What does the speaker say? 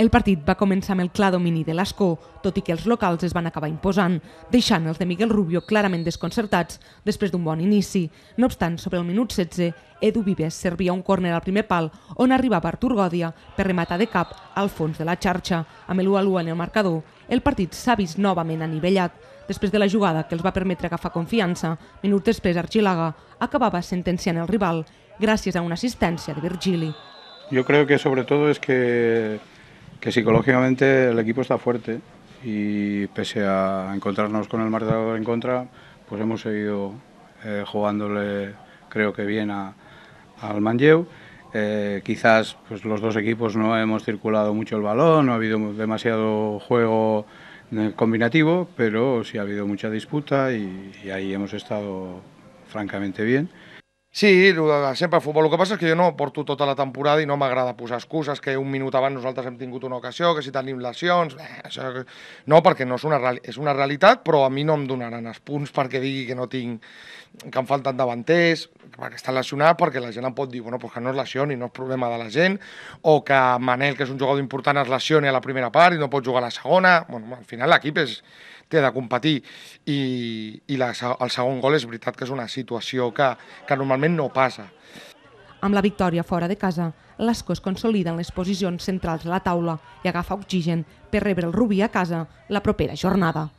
El partit va començar amb el clar domini de l'escó, tot i que els locals es van acabar imposant, deixant els de Miguel Rubio clarament desconcertats després d'un bon inici. No obstant, sobre el minut 16, Edu Vives servia un córner al primer pal on arribava Artur Gòdia per rematar de cap al fons de la xarxa. Amb l'1-1 en el marcador, el partit s'ha vist novament anivellat. Després de la jugada que els va permetre agafar confiança, minuts després Argilaga acabava sentenciant el rival gràcies a una assistència de Virgili. Jo crec que sobretot és es que que psicológicamente el equipo está fuerte y pese a encontrarnos con el marcador en contra, pues hemos seguido eh, jugándole creo que bien al Manlleu. Eh, quizás pues, los dos equipos no hemos circulado mucho el balón, no ha habido demasiado juego eh, combinativo, pero sí ha habido mucha disputa y ahí hemos estado francamente bien. Sí, sempre futbol. El que passa és que jo no porto tota la temporada i no m'agrada posar excuses, que un minut abans nosaltres hem tingut una ocasió, que si tenim lesions... Eh, això... No, perquè no és una, real... és una realitat, però a mi no em donaran els punts perquè digui que no tinc... que em falten davanters perquè està lesionat perquè la gent em pot dir bueno, pues que no es lesioni, no és problema de la gent, o que Manel, que és un jugador important, es lesioni a la primera part i no pot jugar a la segona. Bueno, al final l'equip és té de competir i, i la, el segon gol és veritat que és una situació que, que normalment no passa. Amb la victòria fora de casa, les es consolida en les posicions centrals de la taula i agafa oxigen per rebre el Rubí a casa la propera jornada.